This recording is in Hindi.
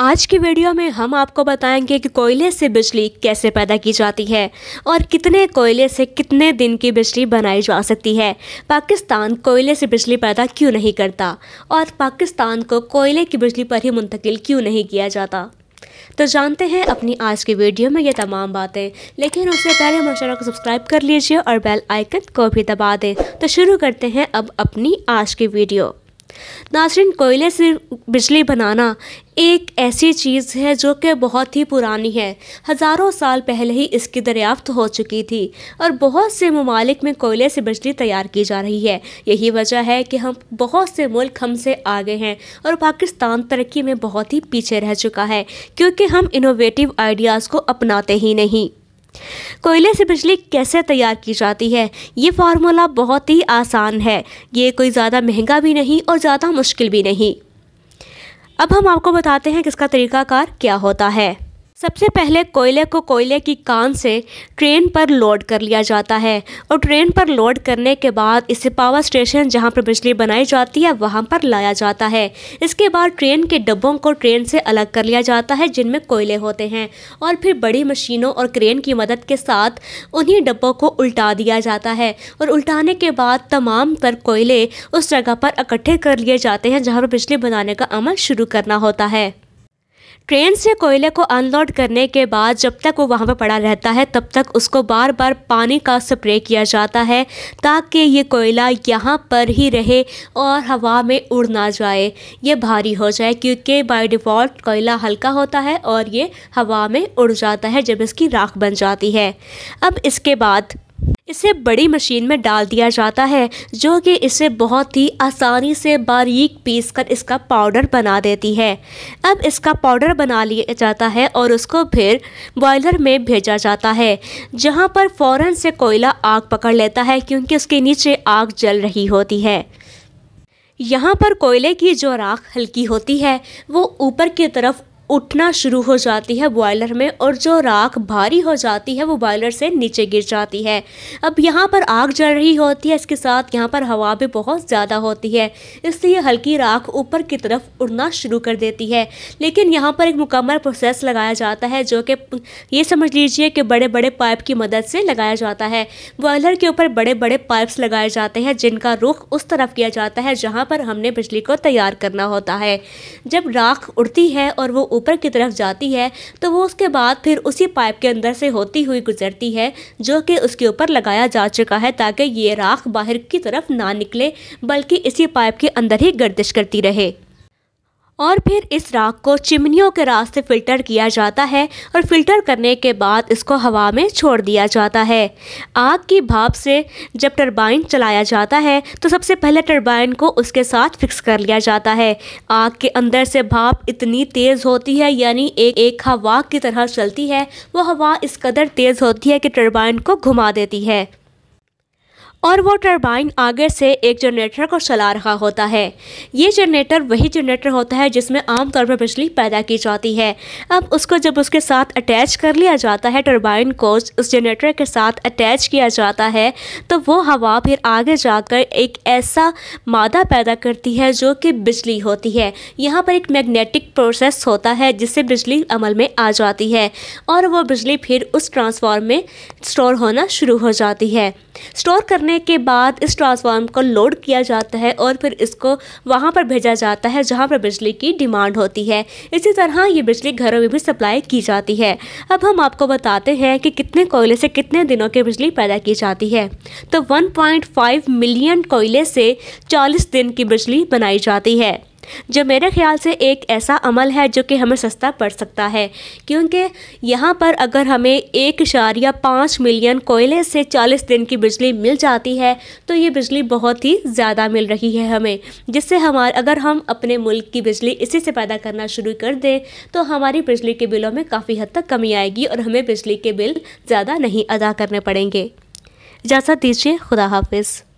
आज की वीडियो में हम आपको बताएंगे कि कोयले से बिजली कैसे पैदा की जाती है और कितने कोयले से कितने दिन की बिजली बनाई जा सकती है पाकिस्तान कोयले से बिजली पैदा क्यों नहीं करता और पाकिस्तान को कोयले की बिजली पर ही मुंतकिल क्यों नहीं किया जाता तो जानते हैं अपनी आज की वीडियो में ये तमाम बातें लेकिन उससे पहले हमारे चैनल को सब्सक्राइब कर लीजिए और बेल आइकन को भी दबा दें तो शुरू करते हैं अब अपनी आज की वीडियो नासरीन कोयले से बिजली बनाना एक ऐसी चीज़ है जो कि बहुत ही पुरानी है हज़ारों साल पहले ही इसकी दरियाफ्त हो चुकी थी और बहुत से ममालिक में कोयले से बिजली तैयार की जा रही है यही वजह है कि हम बहुत से मुल्क हमसे आगे हैं और पाकिस्तान तरक्की में बहुत ही पीछे रह चुका है क्योंकि हम इनोवेटिव आइडियाज़ को अपनाते ही नहीं कोयले से बिजली कैसे तैयार की जाती है ये फार्मूला बहुत ही आसान है ये कोई ज़्यादा महंगा भी नहीं और ज़्यादा मुश्किल भी नहीं अब हम आपको बताते हैं कि इसका तरीकाकार क्या होता है सबसे पहले कोयले को कोयले की कान से ट्रेन पर लोड कर लिया जाता है और ट्रेन पर लोड करने के बाद इसे पावर स्टेशन जहां पर बिजली बनाई जाती है वहां पर लाया जाता है इसके बाद ट्रेन के डब्बों को ट्रेन से अलग कर लिया जाता है जिनमें कोयले होते हैं और फिर बड़ी मशीनों और क्रेन की मदद के साथ उन्हीं डब्बों को उल्टा दिया जाता है और उल्टाने के बाद तमाम तर कोयले उस जगह पर इकट्ठे कर लिए जाते हैं जहाँ पर बिजली बनाने का अमल शुरू करना होता है ट्रेन से कोयले को अनलोड करने के बाद जब तक वो वहाँ पर पड़ा रहता है तब तक उसको बार बार पानी का स्प्रे किया जाता है ताकि ये कोयला यहाँ पर ही रहे और हवा में उड़ ना जाए ये भारी हो जाए क्योंकि बाय डिफ़ॉल्ट कोयला हल्का होता है और ये हवा में उड़ जाता है जब इसकी राख बन जाती है अब इसके बाद इसे बड़ी मशीन में डाल दिया जाता है जो कि इसे बहुत ही आसानी से बारीक पीस कर इसका पाउडर बना देती है अब इसका पाउडर बना लिया जाता है और उसको फिर बॉयलर में भेजा जाता है जहाँ पर फ़ौर से कोयला आग पकड़ लेता है क्योंकि उसके नीचे आग जल रही होती है यहाँ पर कोयले की जो राख हल्की होती है वो ऊपर की तरफ उठना शुरू हो जाती है बॉयलर में और जो राख भारी हो जाती है वो बॉयलर से नीचे गिर जाती है अब यहाँ पर आग जल रही होती है इसके साथ यहाँ पर हवा भी बहुत ज़्यादा होती है इसलिए हल्की राख ऊपर की तरफ उड़ना शुरू कर देती है लेकिन यहाँ पर एक मुकम्मल प्रोसेस लगाया जाता है जो कि ये समझ लीजिए कि बड़े बड़े पाइप की मदद से लगाया जाता है बॉयलर के ऊपर बड़े बड़े पाइप्स लगाए जाते हैं जिनका रुख उस तरफ किया जाता है जहाँ पर हमने बिजली को तैयार करना होता है जब राख उड़ती है और वो ऊपर की तरफ जाती है तो वो उसके बाद फिर उसी पाइप के अंदर से होती हुई गुजरती है जो कि उसके ऊपर लगाया जा चुका है ताकि ये राख बाहर की तरफ ना निकले बल्कि इसी पाइप के अंदर ही गर्दिश करती रहे और फिर इस राख को चिमनियों के रास्ते फ़िल्टर किया जाता है और फ़िल्टर करने के बाद इसको हवा में छोड़ दिया जाता है आग की भाप से जब टरबाइन चलाया जाता है तो सबसे पहले टरबाइन को उसके साथ फिक्स कर लिया जाता है आग के अंदर से भाप इतनी तेज़ होती है यानी एक एक हवा की तरह चलती है वो हवा इस कदर तेज़ होती है कि टर्बाइन को घुमा देती है और वो टरबाइन आगे से एक जनरेटर को चला रहा होता है ये जनरेटर वही जनरेटर होता है जिसमें आमतौर पर बिजली पैदा की जाती है अब उसको जब उसके साथ अटैच कर लिया जाता है टरबाइन को उस जनरेटर के साथ अटैच किया जाता है तो वो हवा फिर आगे जाकर एक ऐसा मादा पैदा करती है जो कि बिजली होती है यहाँ पर एक मैग्नेटिक प्रोसेस होता है जिससे बिजली अमल में आ जाती है और वह बिजली फिर उस ट्रांसफॉर्म में स्टोर होना शुरू हो जाती है स्टोर करने के बाद इस ट्रांसफार्म को लोड किया जाता है और फिर इसको वहाँ पर भेजा जाता है जहाँ पर बिजली की डिमांड होती है इसी तरह ये बिजली घरों में भी सप्लाई की जाती है अब हम आपको बताते हैं कि कितने कोयले से कितने दिनों की बिजली पैदा की जाती है तो 1.5 मिलियन कोयले से 40 दिन की बिजली बनाई जाती है जो मेरे ख्याल से एक ऐसा अमल है जो कि हमें सस्ता पड़ सकता है क्योंकि यहाँ पर अगर हमें एक इशारिया पाँच मिलियन कोयले से चालीस दिन की बिजली मिल जाती है तो ये बिजली बहुत ही ज़्यादा मिल रही है हमें जिससे हमारे अगर हम अपने मुल्क की बिजली इसी से पैदा करना शुरू कर दें तो हमारी बिजली के बिलों में काफ़ी हद तक कमी आएगी और हमें बिजली के बिल ज़्यादा नहीं अदा करने पड़ेंगे इजाज़त दीजिए खुदा हाफिज़